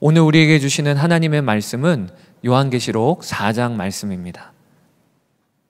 오늘 우리에게 주시는 하나님의 말씀은 요한계시록 4장 말씀입니다.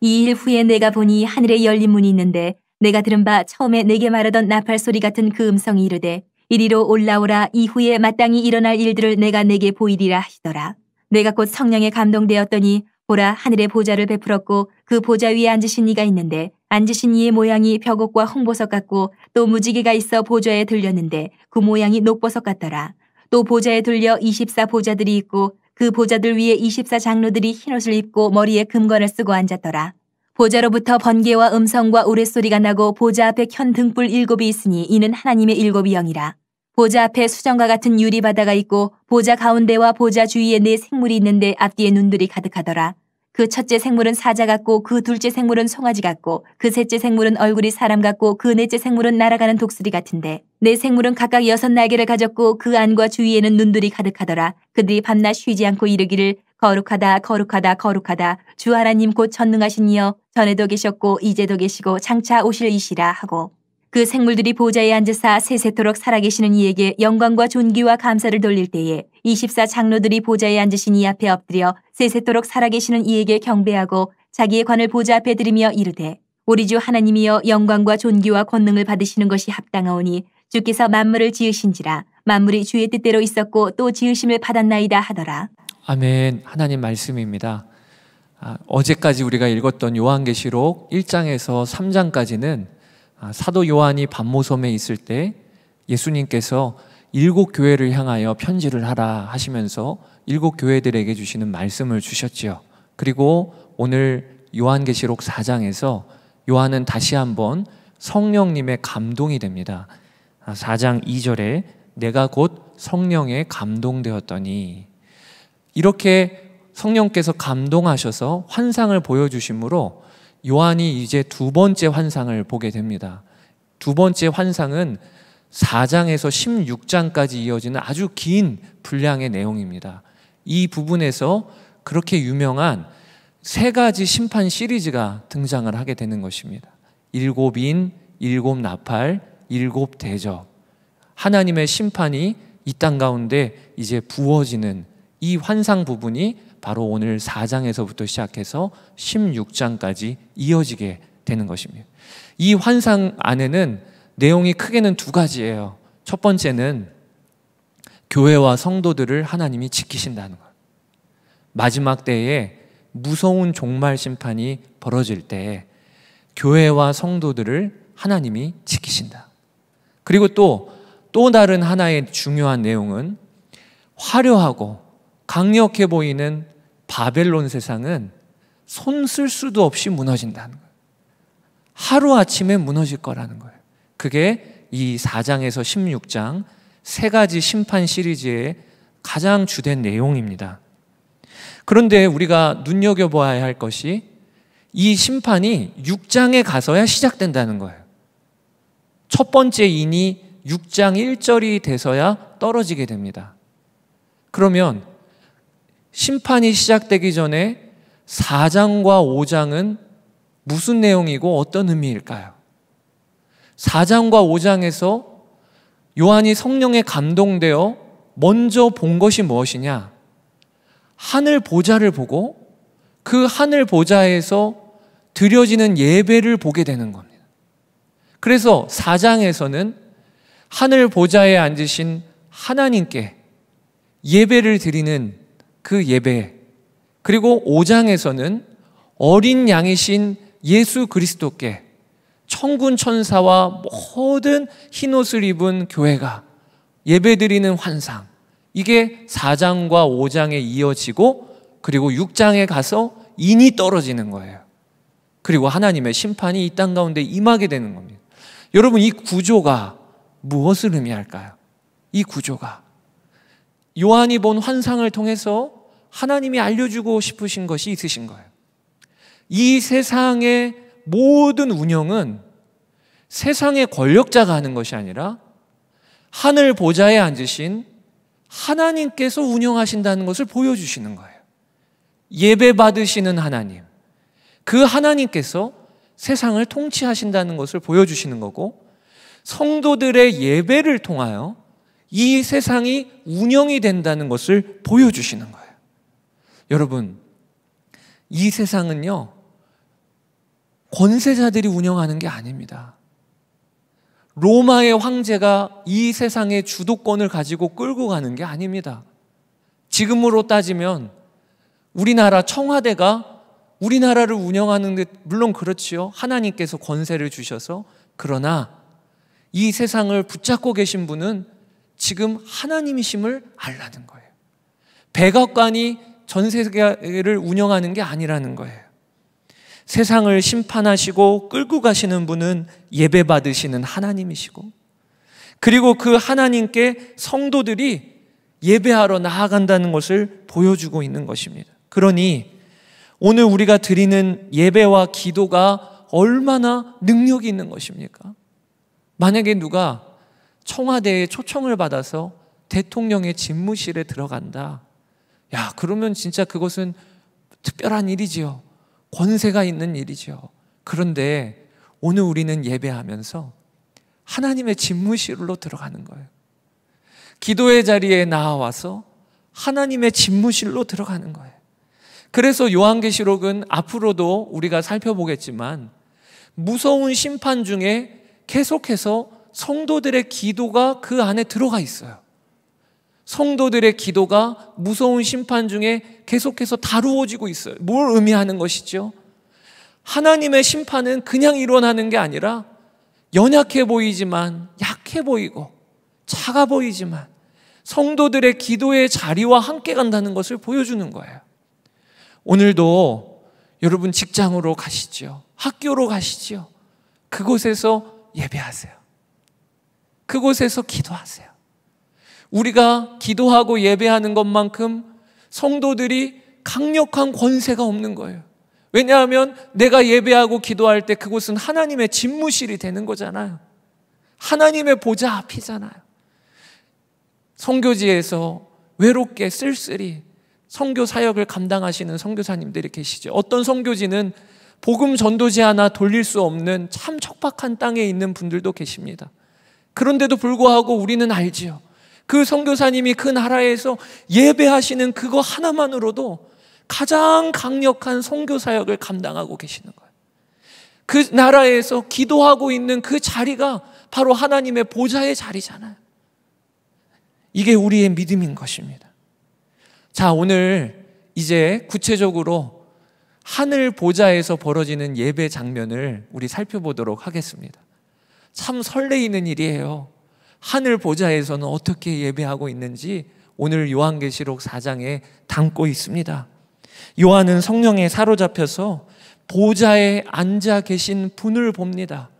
이 일 후에 내가 보니 하늘에 열린 문이 있는데 내가 들은 바 처음에 내게 말하던 나팔 소리 같은 그 음성이 이르되 이리로 올라오라 이후에 마땅히 일어날 일들을 내가 내게 보이리라 하시더라. 내가 곧 성령에 감동되었더니 보라 하늘의 보좌를 베풀었고 그 보좌 위에 앉으신 이가 있는데 앉으신 이의 모양이 벽옥과 홍보석 같고 또 무지개가 있어 보좌에 들렸는데 그 모양이 녹보석 같더라. 또 보좌에 둘려 24보좌들이 있고 그 보좌들 위에 24장로들이 흰옷을 입고 머리에 금관을 쓰고 앉았더라. 보좌로부터 번개와 음성과 우레소리가 나고 보좌 앞에 켠 등불 일곱이 있으니 이는 하나님의 일곱이 영이라. 보좌 앞에 수정과 같은 유리바다가 있고 보좌 가운데와 보좌 주위에 네 생물이 있는데 앞뒤에 눈들이 가득하더라. 그 첫째 생물은 사자 같고 그 둘째 생물은 송아지 같고 그 셋째 생물은 얼굴이 사람 같고 그 넷째 생물은 날아가는 독수리 같은데 네 생물은 각각 여섯 날개를 가졌고 그 안과 주위에는 눈들이 가득하더라 그들이 밤낮 쉬지 않고 이르기를 거룩하다 거룩하다 거룩하다 주 하나님 곧 전능하신 이여 전에도 계셨고 이제도 계시고 장차 오실 이시라 하고 그 생물들이 보좌에 앉으사 세세토록 살아계시는 이에게 영광과 존귀와 감사를 돌릴 때에 24 장로들이 보좌에 앉으신 이 앞에 엎드려 세세토록 살아계시는 이에게 경배하고 자기의 관을 보좌 앞에 들리며 이르되 우리 주 하나님이여 영광과 존귀와 권능을 받으시는 것이 합당하오니 주께서 만물을 지으신지라 만물이 주의 뜻대로 있었고 또 지으심을 받았나이다 하더라. 아멘. 하나님 말씀입니다. 아, 어제까지 우리가 읽었던 요한계시록 1장에서 3장까지는 아, 사도 요한이 반모섬에 있을 때 예수님께서 일곱 교회를 향하여 편지를 하라 하시면서 일곱 교회들에게 주시는 말씀을 주셨지요. 그리고 오늘 요한계시록 4장에서 요한은 다시 한번 성령님의 감동이 됩니다. 4장 아, 2절에 내가 곧 성령에 감동되었더니 이렇게 성령께서 감동하셔서 환상을 보여주심으로 요한이 이제 두 번째 환상을 보게 됩니다. 두 번째 환상은 4장에서 16장까지 이어지는 아주 긴 분량의 내용입니다. 이 부분에서 그렇게 유명한 세 가지 심판 시리즈가 등장을 하게 되는 것입니다. 일곱 인, 일곱 나팔, 일곱 대적. 하나님의 심판이 이 땅 가운데 이제 부어지는 이 환상 부분이 바로 오늘 4장에서부터 시작해서 16장까지 이어지게 되는 것입니다. 이 환상 안에는 내용이 크게는 두 가지예요. 첫 번째는 교회와 성도들을 하나님이 지키신다는 것. 마지막 때에 무서운 종말 심판이 벌어질 때에 교회와 성도들을 하나님이 지키신다. 그리고 또 또 다른 하나의 중요한 내용은 화려하고 강력해 보이는 바벨론 세상은 손쓸 수도 없이 무너진다는 거예요. 하루아침에 무너질 거라는 거예요. 그게 이 4장에서 16장 세 가지 심판 시리즈의 가장 주된 내용입니다. 그런데 우리가 눈여겨봐야 할 것이 이 심판이 6장에 가서야 시작된다는 거예요. 첫 번째 인이 6장 1절이 돼서야 떨어지게 됩니다. 그러면 심판이 시작되기 전에 4장과 5장은 무슨 내용이고 어떤 의미일까요? 4장과 5장에서 요한이 성령에 감동되어 먼저 본 것이 무엇이냐? 하늘 보좌를 보고 그 하늘 보좌에서 드려지는 예배를 보게 되는 겁니다. 그래서 4장에서는 하늘 보좌에 앉으신 하나님께 예배를 드리는 그 예배. 그리고 5장에서는 어린 양이신 예수 그리스도께 천군 천사와 모든 흰옷을 입은 교회가 예배드리는 환상. 이게 4장과 5장에 이어지고 그리고 6장에 가서 인이 떨어지는 거예요. 그리고 하나님의 심판이 이 땅 가운데 임하게 되는 겁니다. 여러분 이 구조가 무엇을 의미할까요? 이 구조가 요한이 본 환상을 통해서 하나님이 알려주고 싶으신 것이 있으신 거예요. 이 세상의 모든 운영은 세상의 권력자가 하는 것이 아니라 하늘 보좌에 앉으신 하나님께서 운영하신다는 것을 보여주시는 거예요. 예배 받으시는 하나님. 그 하나님께서 세상을 통치하신다는 것을 보여주시는 거고 성도들의 예배를 통하여 이 세상이 운영이 된다는 것을 보여주시는 거예요. 여러분, 이 세상은요, 권세자들이 운영하는 게 아닙니다. 로마의 황제가 이 세상의 주도권을 가지고 끌고 가는 게 아닙니다. 지금으로 따지면 우리나라 청와대가 우리나라를 운영하는데, 물론 그렇지요. 하나님께서 권세를 주셔서. 그러나 이 세상을 붙잡고 계신 분은 지금 하나님이심을 알라는 거예요. 백악관이 전 세계를 운영하는 게 아니라는 거예요. 세상을 심판하시고 끌고 가시는 분은 예배 받으시는 하나님이시고, 그리고 그 하나님께 성도들이 예배하러 나아간다는 것을 보여주고 있는 것입니다. 그러니 오늘 우리가 드리는 예배와 기도가 얼마나 능력이 있는 것입니까? 만약에 누가 청와대의 초청을 받아서 대통령의 집무실에 들어간다. 야, 그러면 진짜 그것은 특별한 일이지요. 권세가 있는 일이지요. 그런데 오늘 우리는 예배하면서 하나님의 집무실로 들어가는 거예요. 기도의 자리에 나와서 하나님의 집무실로 들어가는 거예요. 그래서 요한계시록은 앞으로도 우리가 살펴보겠지만 무서운 심판 중에 계속해서 성도들의 기도가 그 안에 들어가 있어요. 성도들의 기도가 무서운 심판 중에 계속해서 다루어지고 있어요. 뭘 의미하는 것이죠? 하나님의 심판은 그냥 일어나는 게 아니라 연약해 보이지만 약해 보이고 작아 보이지만 성도들의 기도의 자리와 함께 간다는 것을 보여주는 거예요. 오늘도 여러분 직장으로 가시죠. 학교로 가시죠. 그곳에서 예배하세요. 그곳에서 기도하세요. 우리가 기도하고 예배하는 것만큼 성도들이 강력한 권세가 없는 거예요. 왜냐하면 내가 예배하고 기도할 때 그곳은 하나님의 집무실이 되는 거잖아요. 하나님의 보좌 앞이잖아요. 성교지에서 외롭게 쓸쓸히 성교 사역을 감당하시는 성교사님들이 계시죠. 어떤 성교지는 복음 전도지 하나 돌릴 수 없는 참 척박한 땅에 있는 분들도 계십니다. 그런데도 불구하고 우리는 알지요. 그성교사님이그 나라에서 예배하시는 그거 하나만으로도 가장 강력한 성교 사역을 감당하고 계시는 거예요. 그 나라에서 기도하고 있는 그 자리가 바로 하나님의 보좌의 자리잖아요. 이게 우리의 믿음인 것입니다. 자, 오늘 이제 구체적으로 하늘 보좌에서 벌어지는 예배 장면을 우리 살펴보도록 하겠습니다. 참 설레이는 일이에요. 하늘 보좌에서는 어떻게 예배하고 있는지 오늘 요한계시록 4장에 담고 있습니다. 요한은 성령에 사로잡혀서 보좌에 앉아 계신 분을 봅니다.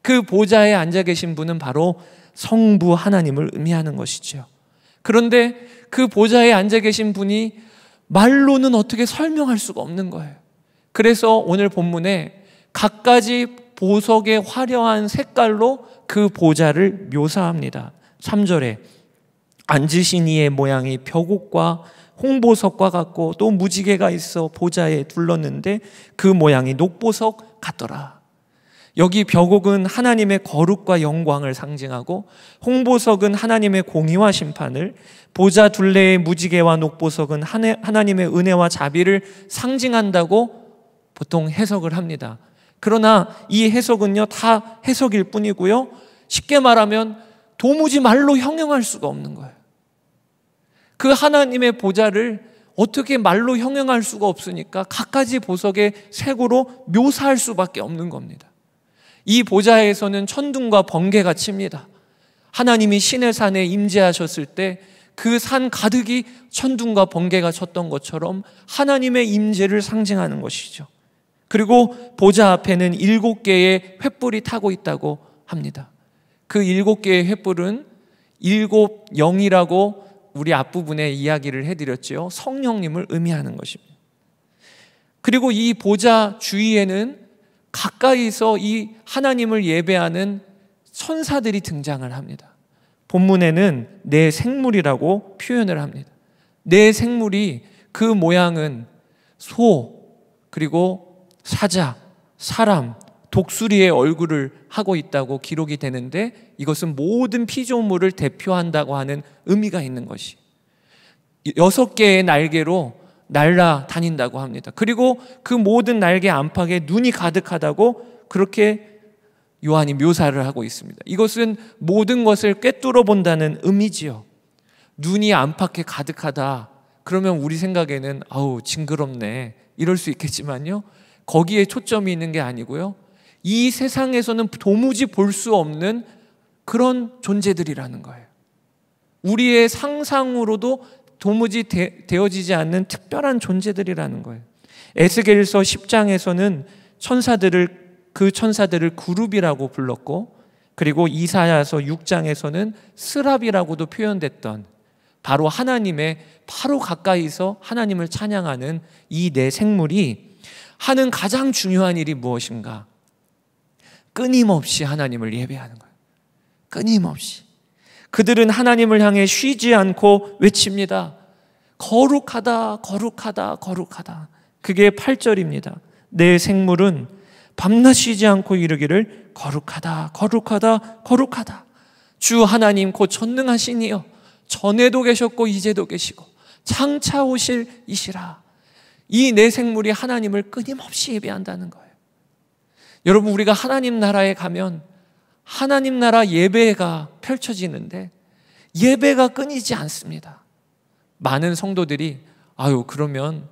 그 보좌에 앉아 계신 분은 바로 성부 하나님을 의미하는 것이지 그런데 그 보좌에 앉아 계신 분이 말로는 어떻게 설명할 수가 없는 거예요. 그래서 오늘 본문에 각가지 보석의 화려한 색깔로 그 보좌를 묘사합니다. 3절에 앉으신 이의 모양이 벼곡과 홍보석과 같고 또 무지개가 있어 보좌에 둘렀는데 그 모양이 녹보석 같더라. 여기 벼곡은 하나님의 거룩과 영광을 상징하고 홍보석은 하나님의 공의와 심판을 보좌 둘레의 무지개와 녹보석은 하나님의 은혜와 자비를 상징한다고 보통 해석을 합니다. 그러나 이 해석은요, 다 해석일 뿐이고요. 쉽게 말하면 도무지 말로 형용할 수가 없는 거예요. 그 하나님의 보좌를 어떻게 말로 형용할 수가 없으니까 각가지 보석의 색으로 묘사할 수밖에 없는 겁니다. 이 보좌에서는 천둥과 번개가 칩니다. 하나님이 신의 산에 임재하셨을 때 그 산 가득이 천둥과 번개가 쳤던 것처럼 하나님의 임재를 상징하는 것이죠. 그리고 보좌 앞에는 일곱 개의 횃불이 타고 있다고 합니다. 그 일곱 개의 횃불은 일곱 영이라고 우리 앞부분에 이야기를 해드렸지요. 성령님을 의미하는 것입니다. 그리고 이 보좌 주위에는 가까이서 이 하나님을 예배하는 천사들이 등장을 합니다. 본문에는 내 생물이라고 표현을 합니다. 내 생물이 그 모양은 소, 그리고 사자, 사람, 독수리의 얼굴을 하고 있다고 기록이 되는데 이것은 모든 피조물을 대표한다고 하는 의미가 있는 것이. 여섯 개의 날개로 날라 다닌다고 합니다. 그리고 그 모든 날개 안팎에 눈이 가득하다고 그렇게 요한이 묘사를 하고 있습니다. 이것은 모든 것을 꿰뚫어 본다는 의미지요. 눈이 안팎에 가득하다. 그러면 우리 생각에는 아우 징그럽네. 이럴 수 있겠지만요. 거기에 초점이 있는 게 아니고요. 이 세상에서는 도무지 볼 수 없는 그런 존재들이라는 거예요. 우리의 상상으로도 도무지 되, 어지지 않는 특별한 존재들이라는 거예요. 에스겔서 10장에서는 천사들을 그 천사들을 그룹이라고 불렀고 그리고 이사야서 6장에서는 스랍이라고도 표현됐던 바로 하나님의 바로 가까이서 하나님을 찬양하는 이내 네 생물이 하는 가장 중요한 일이 무엇인가? 끊임없이 하나님을 예배하는 거예요. 끊임없이. 그들은 하나님을 향해 쉬지 않고 외칩니다. 거룩하다, 거룩하다, 거룩하다. 그게 8절입니다. 내 생물은 밤낮 쉬지 않고 이르기를 거룩하다, 거룩하다, 거룩하다. 주 하나님 곧 전능하신 이여 전에도 계셨고 이제도 계시고 창차 오실 이시라. 이내 생물이 하나님을 끊임없이 예배한다는 거예요. 여러분, 우리가 하나님 나라에 가면 하나님 나라 예배가 펼쳐지는데 예배가 끊이지 않습니다. 많은 성도들이 아유, 그러면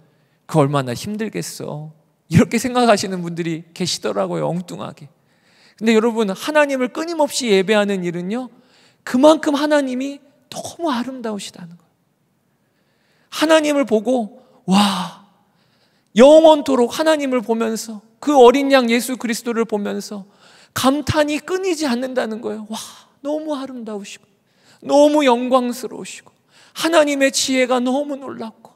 그 얼마나 힘들겠어. 이렇게 생각하시는 분들이 계시더라고요, 엉뚱하게. 근데 여러분, 하나님을 끊임없이 예배하는 일은요, 그만큼 하나님이 너무 아름다우시다는 거예요. 하나님을 보고, 와, 영원토록 하나님을 보면서 그 어린 양 예수 그리스도를 보면서 감탄이 끊이지 않는다는 거예요. 와, 너무 아름다우시고, 너무 영광스러우시고, 하나님의 지혜가 너무 놀랍고,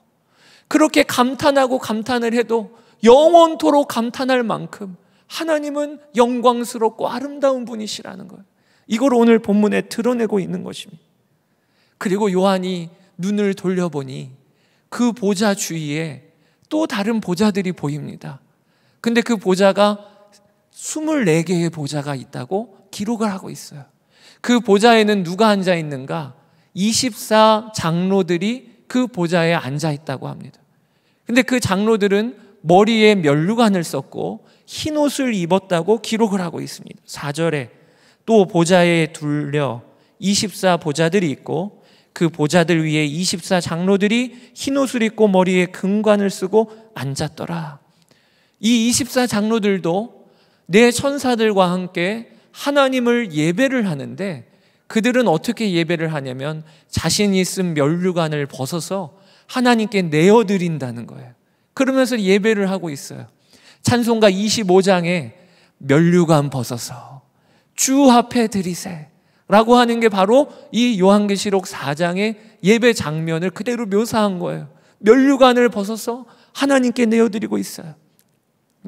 그렇게 감탄하고 감탄을 해도 영원토록 감탄할 만큼 하나님은 영광스럽고 아름다운 분이시라는 거예요. 이걸 오늘 본문에 드러내고 있는 것입니다. 그리고 요한이 눈을 돌려보니 그 보좌 주위에 또 다른 보좌들이 보입니다. 근데 그 보좌가 24개의 보좌가 있다고 기록을 하고 있어요. 그 보좌에는 누가 앉아 있는가? 24 장로들이 그 보좌에 앉아 있다고 합니다. 근데 그 장로들은 머리에 면류관을 썼고 흰 옷을 입었다고 기록을 하고 있습니다. 4절에 또 보좌에 둘려 24 보좌들이 있고 그 보좌들 위에 24 장로들이 흰 옷을 입고 머리에 금관을 쓰고 앉았더라. 이24 장로들도 내 천사들과 함께 하나님을 예배를 하는데 그들은 어떻게 예배를 하냐면 자신이 쓴멸류관을 벗어서 하나님께 내어드린다는 거예요. 그러면서 예배를 하고 있어요. 찬송가 25장에 멸류관 벗어서 주 앞에 드리세 라고 하는 게 바로 이 요한계시록 4장의 예배 장면을 그대로 묘사한 거예요. 면류관을 벗어서 하나님께 내어드리고 있어요.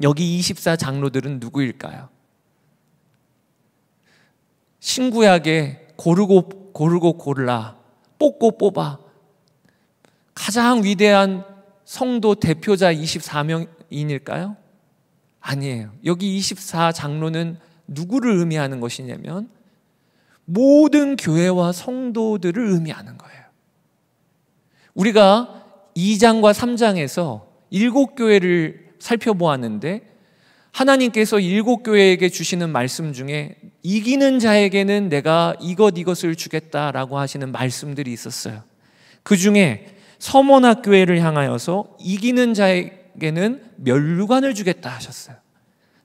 여기 24 장로들은 누구일까요? 신구약에 고르고 고르고 골라 뽑고 뽑아 가장 위대한 성도 대표자 24명인일까요? 아니에요. 여기 24 장로는 누구를 의미하는 것이냐면 모든 교회와 성도들을 의미하는 거예요. 우리가 2장과 3장에서 일곱 교회를 살펴보았는데 하나님께서 일곱 교회에게 주시는 말씀 중에 이기는 자에게는 내가 이것 이것을 주겠다라고 하시는 말씀들이 있었어요. 그 중에 서머나 교회를 향하여서 이기는 자에게는 멸류관을 주겠다 하셨어요.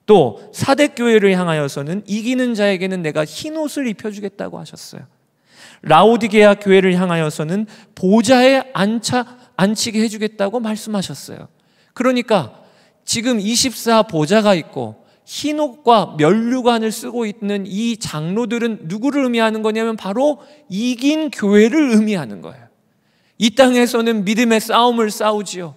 또 사대 교회를 향하여서는 이기는 자에게는 내가 흰 옷을 입혀주겠다고 하셨어요. 라오디게아 교회를 향하여서는 보좌에 앉아 앉히게 해주겠다고 말씀하셨어요. 그러니까 지금 24 보좌가 있고 흰 옷과 면류관을 쓰고 있는 이 장로들은 누구를 의미하는 거냐면 바로 이긴 교회를 의미하는 거예요. 이 땅에서는 믿음의 싸움을 싸우지요.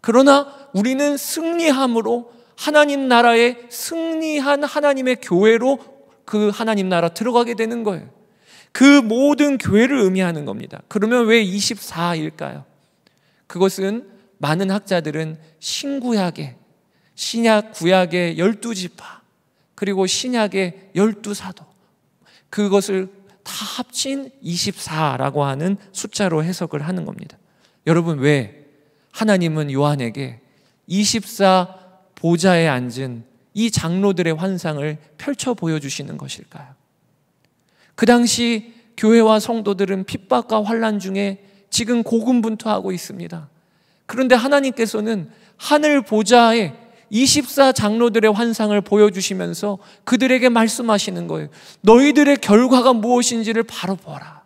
그러나 우리는 승리함으로 하나님 나라에 승리한 하나님의 교회로 그 하나님 나라 들어가게 되는 거예요. 그 모든 교회를 의미하는 겁니다. 그러면 왜 24일까요? 그것은 많은 학자들은 신구약의 신약 구약의 열두 지파 그리고 신약의 열두 사도 그것을 다 합친 24라고 하는 숫자로 해석을 하는 겁니다. 여러분 왜 하나님은 요한에게 24 보좌에 앉은 이 장로들의 환상을 펼쳐 보여주시는 것일까요? 그 당시 교회와 성도들은 핍박과 환란 중에 지금 고군분투하고 있습니다. 그런데 하나님께서는 하늘 보좌에 24 장로들의 환상을 보여주시면서 그들에게 말씀하시는 거예요. 너희들의 결과가 무엇인지를 바로 보라.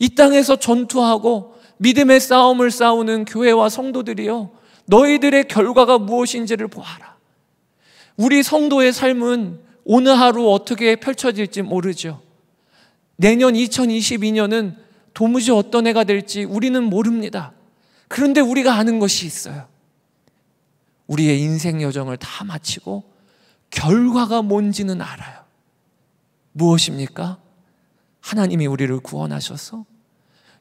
이 땅에서 전투하고 믿음의 싸움을 싸우는 교회와 성도들이요. 너희들의 결과가 무엇인지를 보아라. 우리 성도의 삶은 오늘 하루 어떻게 펼쳐질지 모르죠. 내년 2022년은 도무지 어떤 해가 될지 우리는 모릅니다. 그런데 우리가 아는 것이 있어요. 우리의 인생 여정을 다 마치고 결과가 뭔지는 알아요. 무엇입니까? 하나님이 우리를 구원하셔서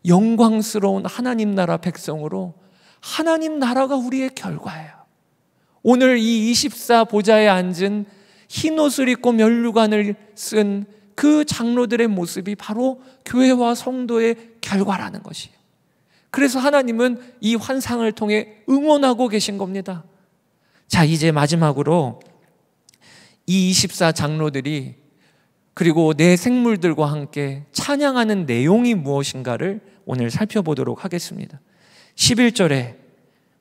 영광스러운 하나님 나라 백성으로 하나님 나라가 우리의 결과예요. 오늘 이 24보좌에 앉은 흰 옷을 입고 면류관을 쓴 그 장로들의 모습이 바로 교회와 성도의 결과라는 것이에요. 그래서 하나님은 이 환상을 통해 응원하고 계신 겁니다. 자, 이제 마지막으로 이 24 장로들이 그리고 내 생물들과 함께 찬양하는 내용이 무엇인가를 오늘 살펴보도록 하겠습니다. 11절에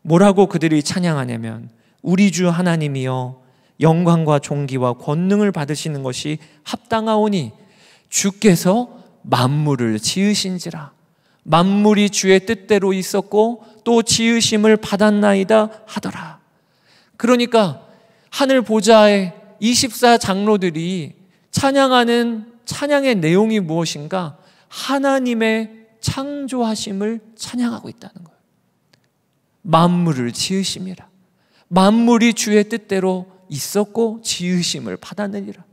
뭐라고 그들이 찬양하냐면 우리 주 하나님이여 영광과 종기와 권능을 받으시는 것이 합당하오니 주께서 만물을 지으신지라 만물이 주의 뜻대로 있었고 또 지으심을 받았나이다 하더라. 그러니까 하늘 보좌의 24 장로들이 찬양하는 찬양의 내용이 무엇인가? 하나님의 창조하심을 찬양하고 있다는 거예요. 만물을 지으심이라. 만물이 주의 뜻대로 있었고 지으심을 받아내리라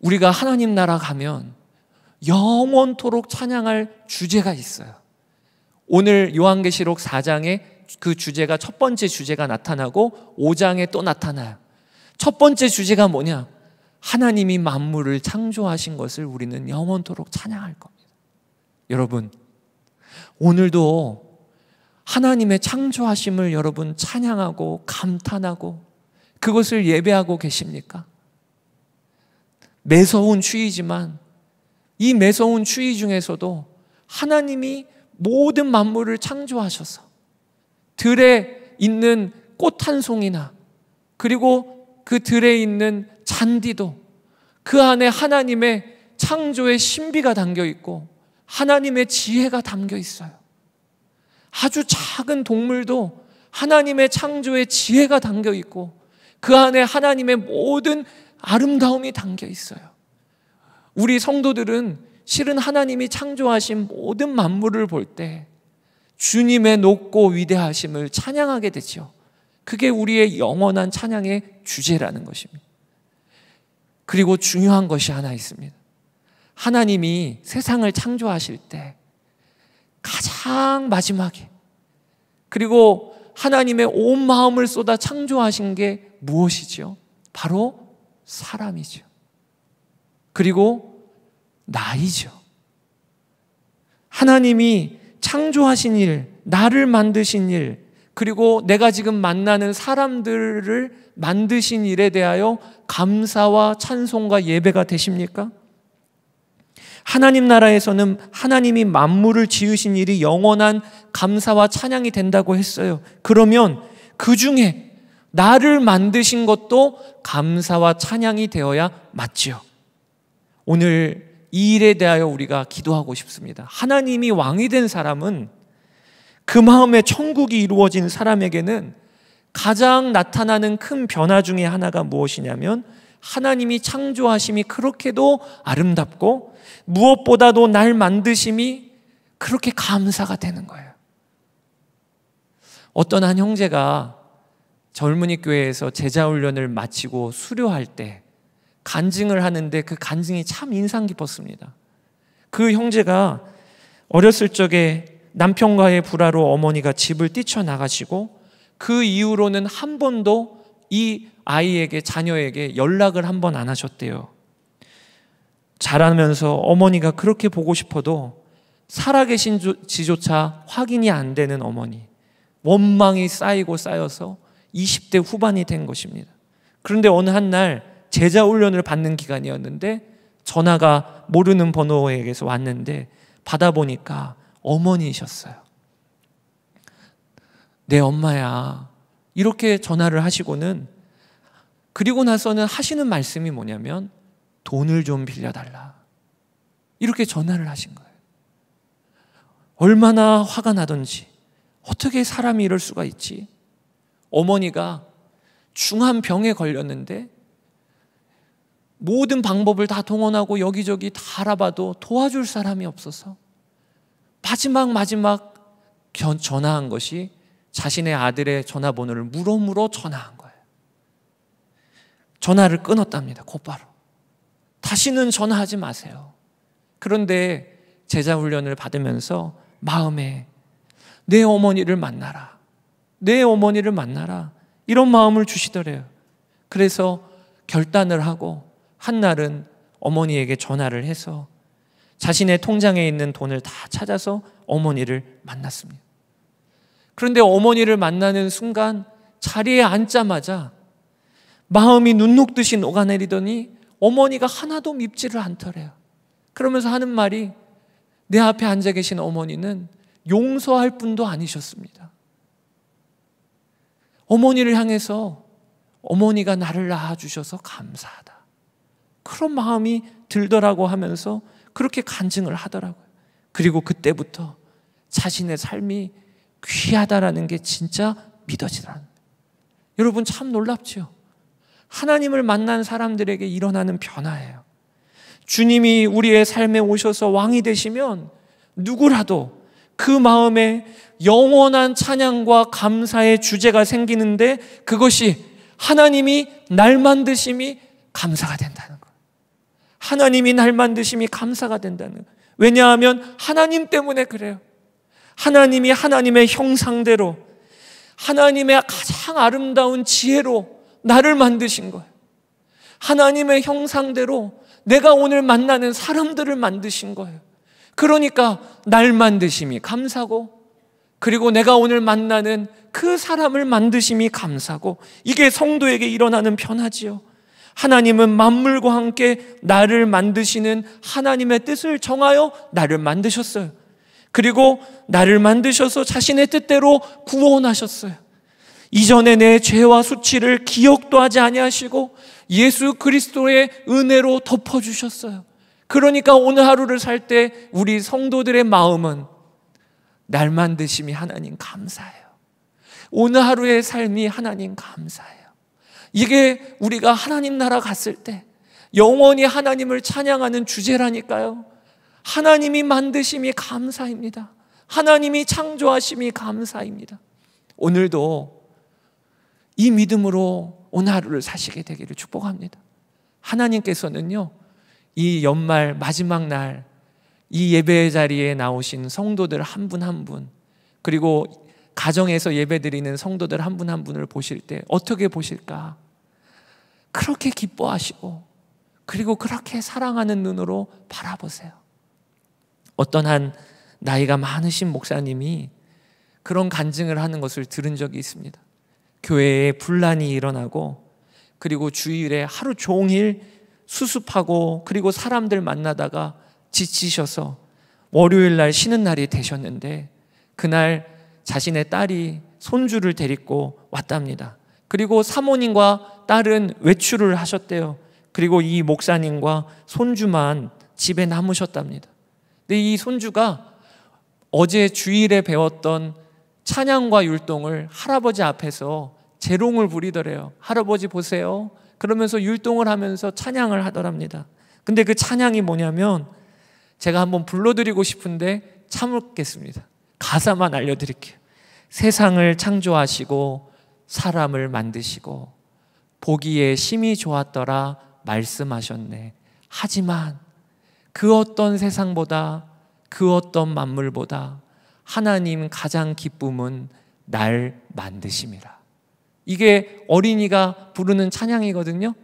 우리가 하나님 나라 가면 영원토록 찬양할 주제가 있어요. 오늘 요한계시록 4장에 그 주제가 첫 번째 주제가 나타나고 5장에 또 나타나요. 첫 번째 주제가 뭐냐? 하나님이 만물을 창조하신 것을 우리는 영원토록 찬양할 겁니다. 여러분, 오늘도 하나님의 창조하심을 여러분 찬양하고 감탄하고 그것을 예배하고 계십니까? 매서운 추위지만 이 매서운 추위 중에서도 하나님이 모든 만물을 창조하셔서 들에 있는 꽃 한 송이나 그리고 그 들에 있는 잔디도 그 안에 하나님의 창조의 신비가 담겨 있고 하나님의 지혜가 담겨 있어요. 아주 작은 동물도 하나님의 창조의 지혜가 담겨 있고 그 안에 하나님의 모든 아름다움이 담겨 있어요. 우리 성도들은 실은 하나님이 창조하신 모든 만물을 볼 때 주님의 높고 위대하심을 찬양하게 되죠 그게 우리의 영원한 찬양의 주제라는 것입니다. 그리고 중요한 것이 하나 있습니다. 하나님이 세상을 창조하실 때 가장 마지막에 그리고 하나님의 온 마음을 쏟아 창조하신 게 무엇이지요? 바로 사람이죠. 그리고 나이죠. 하나님이 창조하신 일, 나를 만드신 일, 그리고 내가 지금 만나는 사람들을 만드신 일에 대하여 감사와 찬송과 예배가 되십니까? 하나님 나라에서는 하나님이 만물을 지으신 일이 영원한 감사와 찬양이 된다고 했어요. 그러면 그 중에 나를 만드신 것도 감사와 찬양이 되어야 맞지요. 오늘 이 일에 대하여 우리가 기도하고 싶습니다. 하나님이 왕이 된 사람은 그 마음에 천국이 이루어진 사람에게는 가장 나타나는 큰 변화 중에 하나가 무엇이냐면 하나님이 창조하심이 그렇게도 아름답고 무엇보다도 날 만드심이 그렇게 감사가 되는 거예요. 어떤 한 형제가 젊은이 교회에서 제자 훈련을 마치고 수료할 때 간증을 하는데 그 간증이 참 인상 깊었습니다. 그 형제가 어렸을 적에 남편과의 불화로 어머니가 집을 뛰쳐나가시고 그 이후로는 한 번도 이 아이에게 자녀에게 연락을 한 번 안 하셨대요. 자라면서 어머니가 그렇게 보고 싶어도 살아계신 지조차 확인이 안 되는 어머니. 원망이 쌓이고 쌓여서 20대 후반이 된 것입니다. 그런데 어느 한 날 제자 훈련을 받는 기간이었는데 전화가 모르는 번호에게서 왔는데 받아보니까 어머니셨어요. 내 네, 엄마야. 이렇게 전화를 하시고는 그리고 나서는 하시는 말씀이 뭐냐면 돈을 좀 빌려달라. 이렇게 전화를 하신 거예요. 얼마나 화가 나던지, 어떻게 사람이 이럴 수가 있지? 어머니가 중한 병에 걸렸는데 모든 방법을 다 동원하고 여기저기 다 알아봐도 도와줄 사람이 없어서 마지막 마지막 전화한 것이 자신의 아들의 전화번호를 물어물어 전화한 거예요. 전화를 끊었답니다. 곧바로. 다시는 전화하지 마세요. 그런데 제자 훈련을 받으면서 마음에 내 어머니를 만나라. 내 어머니를 만나라. 이런 마음을 주시더래요. 그래서 결단을 하고 한날은 어머니에게 전화를 해서 자신의 통장에 있는 돈을 다 찾아서 어머니를 만났습니다. 그런데 어머니를 만나는 순간 자리에 앉자마자 마음이 눈 녹듯이 녹아내리더니 어머니가 하나도 밉지를 않더래요. 그러면서 하는 말이 내 앞에 앉아 계신 어머니는 용서할 분도 아니셨습니다. 어머니를 향해서 어머니가 나를 낳아주셔서 감사하다. 그런 마음이 들더라고 하면서 그렇게 간증을 하더라고요. 그리고 그때부터 자신의 삶이 귀하다라는 게 진짜 믿어지더라는 요 여러분 참 놀랍죠? 하나님을 만난 사람들에게 일어나는 변화예요. 주님이 우리의 삶에 오셔서 왕이 되시면 누구라도 그 마음에 영원한 찬양과 감사의 주제가 생기는데 그것이 하나님이 날 만드심이 감사가 된다는 거 하나님이 날 만드심이 감사가 된다는 거 왜냐하면 하나님 때문에 그래요. 하나님이 하나님의 형상대로 하나님의 가장 아름다운 지혜로 나를 만드신 거예요. 하나님의 형상대로 내가 오늘 만나는 사람들을 만드신 거예요. 그러니까 날 만드심이 감사고 그리고 내가 오늘 만나는 그 사람을 만드심이 감사고 이게 성도에게 일어나는 변화지요. 하나님은 만물과 함께 나를 만드시는 하나님의 뜻을 정하여 나를 만드셨어요. 그리고 나를 만드셔서 자신의 뜻대로 구원하셨어요. 이전에내 죄와 수치를 기억도 하지 아니하시고 예수 그리스도의 은혜로 덮어주셨어요. 그러니까 오늘 하루를 살 때 우리 성도들의 마음은 날 만드심이 하나님 감사해요. 오늘 하루의 삶이 하나님 감사해요. 이게 우리가 하나님 나라 갔을 때 영원히 하나님을 찬양하는 주제라니까요. 하나님이 만드심이 감사입니다. 하나님이 창조하심이 감사입니다. 오늘도 이 믿음으로 오늘 하루를 사시게 되기를 축복합니다. 하나님께서는요, 이 연말 마지막 날, 이 예배 자리에 나오신 성도들 한 분 한 분, 그리고 가정에서 예배 드리는 성도들 한 분 한 분을 보실 때 어떻게 보실까? 그렇게 기뻐하시고, 그리고 그렇게 사랑하는 눈으로 바라보세요. 어떤 한 나이가 많으신 목사님이 그런 간증을 하는 것을 들은 적이 있습니다. 교회에 분란이 일어나고 그리고 주일에 하루 종일 수습하고 그리고 사람들 만나다가 지치셔서 월요일 날 쉬는 날이 되셨는데 그날 자신의 딸이 손주를 데리고 왔답니다. 그리고 사모님과 딸은 외출을 하셨대요. 그리고 이 목사님과 손주만 집에 남으셨답니다. 근데 이 손주가 어제 주일에 배웠던 찬양과 율동을 할아버지 앞에서 재롱을 부리더래요. 할아버지 보세요. 그러면서 율동을 하면서 찬양을 하더랍니다. 근데 그 찬양이 뭐냐면 제가 한번 불러드리고 싶은데 참을겠습니다. 가사만 알려드릴게요. 세상을 창조하시고 사람을 만드시고 보기에 심히 좋았더라 말씀하셨네. 하지만 그 어떤 세상보다 그 어떤 만물보다 하나님 가장 기쁨은 날 만드심이라. 이게 어린이가 부르는 찬양이거든요.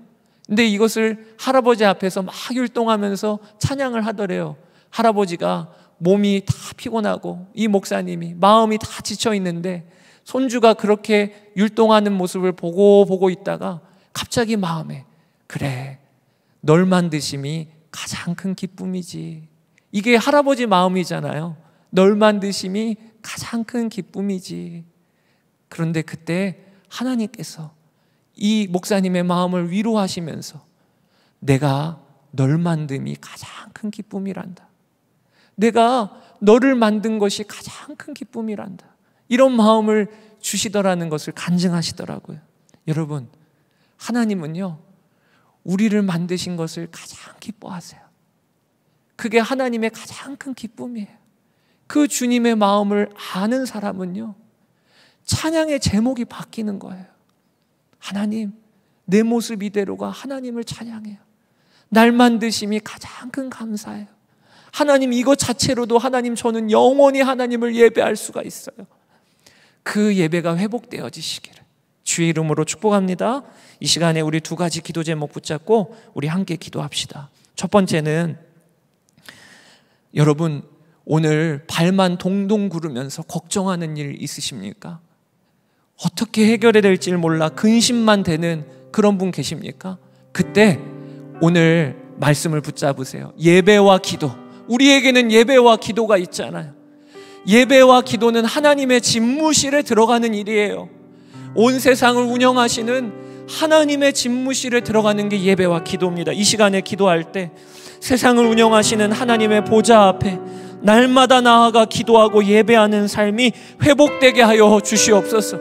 근데 이것을 할아버지 앞에서 막 율동하면서 찬양을 하더래요. 할아버지가 몸이 다 피곤하고 이 목사님이 마음이 다 지쳐 있는데 손주가 그렇게 율동하는 모습을 보고 보고 있다가 갑자기 마음에 그래 널 만드심이 가장 큰 기쁨이지. 이게 할아버지 마음이잖아요. 널 만드심이 가장 큰 기쁨이지. 그런데 그때 하나님께서 이 목사님의 마음을 위로하시면서 내가 널 만듦이 가장 큰 기쁨이란다. 내가 너를 만든 것이 가장 큰 기쁨이란다. 이런 마음을 주시더라는 것을 간증하시더라고요. 여러분, 하나님은요, 우리를 만드신 것을 가장 기뻐하세요. 그게 하나님의 가장 큰 기쁨이에요. 그 주님의 마음을 아는 사람은요, 찬양의 제목이 바뀌는 거예요. 하나님, 내 모습 이대로가 하나님을 찬양해요. 날 만드심이 가장 큰 감사예요. 하나님 이거 자체로도 하나님 저는 영원히 하나님을 예배할 수가 있어요. 그 예배가 회복되어지시기를 주의 이름으로 축복합니다. 이 시간에 우리 두 가지 기도 제목 붙잡고 우리 함께 기도합시다. 첫 번째는 여러분 오늘 발만 동동 구르면서 걱정하는 일 있으십니까? 어떻게 해결해야 될지 몰라 근심만 되는 그런 분 계십니까? 그때 오늘 말씀을 붙잡으세요. 예배와 기도. 우리에게는 예배와 기도가 있잖아요. 예배와 기도는 하나님의 집무실에 들어가는 일이에요. 온 세상을 운영하시는 하나님의 집무실에 들어가는 게 예배와 기도입니다. 이 시간에 기도할 때 세상을 운영하시는 하나님의 보좌 앞에 날마다 나아가 기도하고 예배하는 삶이 회복되게 하여 주시옵소서.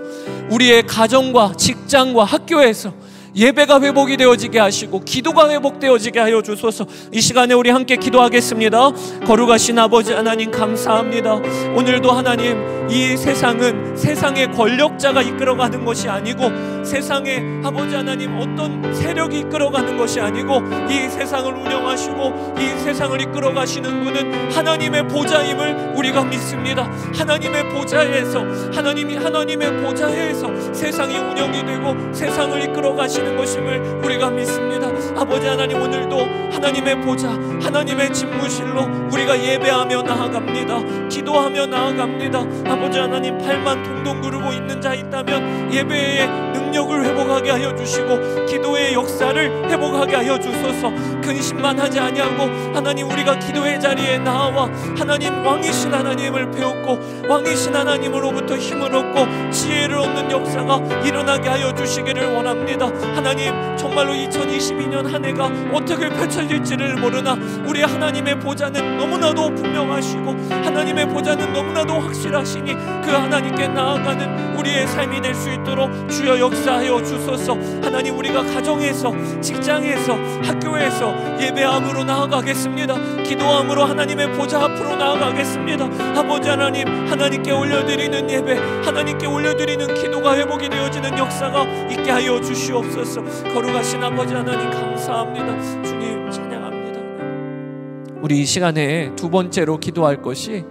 우리의 가정과 직장과 학교에서 예배가 회복이 되어지게 하시고 기도가 회복되어지게 하여 주소서 이 시간에 우리 함께 기도하겠습니다 거룩하신 아버지 하나님 감사합니다 오늘도 하나님 이 세상은 세상의 권력자가 이끌어가는 것이 아니고 세상의 아버지 하나님 어떤 세력이 이끌어가는 것이 아니고 이 세상을 운영하시고 이 세상을 이끌어가시는 분은 하나님의 보좌임을 우리가 믿습니다 하나님의 보좌에서 하나님이 하나님의 보좌에서 세상이 운영이 되고 세상을 이끌어 가시는 것임을 우리가 믿습니다. 아버지 하나님 오늘도 하나님의 보좌, 하나님의 집무실로 우리가 예배하며 나아갑니다. 기도하며 나아갑니다. 아버지 하나님 팔만 동동 구르고 있는 자 있다면 예배의 능력을 회복하게 하여 주시고 기도의 역사를 회복하게 하여 주소서. 근심만 하지 아니하고 하나님 우리가 기도의 자리에 나와 하나님 왕이신 하나님을 배웠고 왕이신 하나님으로부터 힘을 얻고 지혜를 얻는 역사가 일어나게 하여 주시 주시기를 원합니다. 하나님 정말로 2022년 한 해가 어떻게 펼쳐질지를 모르나 우리 하나님의 보좌는 너무나도 분명하시고 하나님의 보좌는 너무나도 확실하시니 그 하나님께 나아가는 우리의 삶이 될 수 있도록 주여 역사하여 주소서 하나님 우리가 가정에서 직장에서 학교에서 예배함으로 나아가겠습니다. 기도함으로 하나님의 보좌 앞으로 나아가겠습니다. 아버지 하나님 하나님께 올려드리는 예배 하나님께 올려드리는 기도가 회복이 되어지는 역사가 있게 하여 주시옵소서. 거룩하신 아버지 하나님 감사합니다. 주님 찬양합니다. 우리 이 시간에 두 번째로 기도할 것이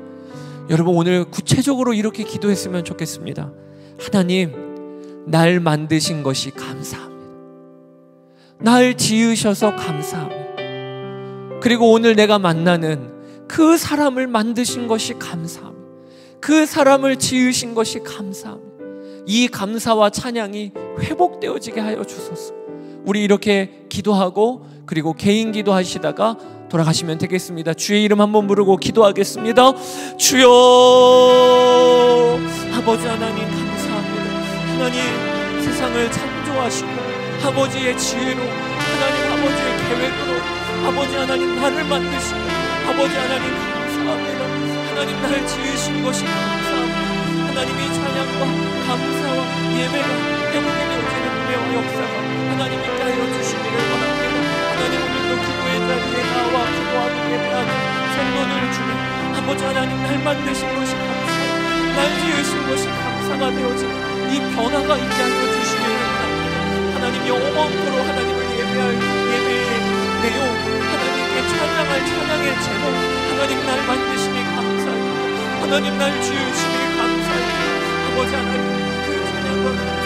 여러분 오늘 구체적으로 이렇게 기도했으면 좋겠습니다. 하나님 날 만드신 것이 감사합니다. 날 지으셔서 감사합니다. 그리고 오늘 내가 만나는 그 사람을 만드신 것이 감사합니다. 그 사람을 지으신 것이 감사합니다. 이 감사와 찬양이 회복되어지게 하여 주소서. 우리 이렇게 기도하고 그리고 개인 기도하시다가 돌아가시면 되겠습니다. 주의 이름 한 번 부르고 기도하겠습니다. 주여 아버지 하나님 감사합니다. 하나님 세상을 창조하시고 아버지의 지혜로 하나님 아버지의 계획으로 아버지 하나님 나를 만드시고 아버지 하나님 감사합니다. 하나님 나를 지으신 것이고 하나님의 찬양과 감사와 예배가 영원히 오시는 역사가 하나님이 따여 주시기를 원합니다 하나님 오늘도 기도의 자리에 나와 기도하고 예배하는 생도들 주에 아버지 하나님 날 만드신 것이 감사 날 지으신 것이 감사가 되어지는 이 변화가 있게 하여 주시기를 원합니다 하나님 영원토로 하나님을 예배할 예배의 내용 하나님께 찬양할 찬양의 제목 하나님 날 만드심이 감사해요 하나님 날 지으심이 我来他恳切地问。